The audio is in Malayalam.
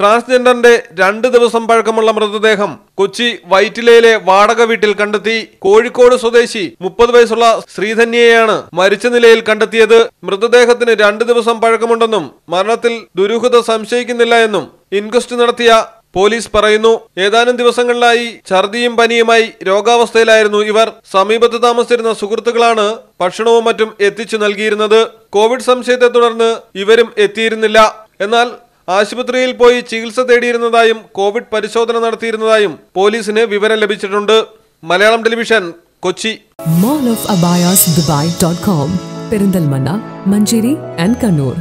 ട്രാൻസ്ജെൻഡറിന്റെ രണ്ട് ദിവസം പഴക്കമുള്ള മൃതദേഹം കൊച്ചി വൈറ്റിലയിലെ വാടക വീട്ടിൽ കണ്ടെത്തി കോഴിക്കോട് സ്വദേശി മുപ്പത് വയസ്സുള്ള ശ്രീധന്യയാണ് മരിച്ച നിലയിൽ കണ്ടെത്തിയത് മൃതദേഹത്തിന് രണ്ട് ദിവസം പഴക്കമുണ്ടെന്നും മരണത്തിൽ ദുരൂഹത സംശയിക്കുന്നില്ല എന്നും ഇൻക്വസ്റ്റ് നടത്തിയ പോലീസ് പറയുന്നു ഏതാനും ദിവസങ്ങളിലായി ഛർദിയും പനിയുമായി രോഗാവസ്ഥയിലായിരുന്നു ഇവർ സമീപത്ത് താമസിച്ചിരുന്ന സുഹൃത്തുക്കളാണ് ഭക്ഷണവും മറ്റും എത്തിച്ചു നൽകിയിരുന്നത് കോവിഡ് സംശയത്തെ തുടർന്ന് ഇവരും എത്തിയിരുന്നില്ല എന്നാൽ ആശുപത്രിയിൽ പോയി ചികിത്സ തേടിയിരുന്നതായും കോവിഡ് പരിശോധന നടത്തിയിരുന്നതായും പോലീസിന് വിവരം ലഭിച്ചിട്ടുണ്ട് Malayalam television Kochi mall of abayas Dubai dot com Perinthalmanna Manjeri and Kannur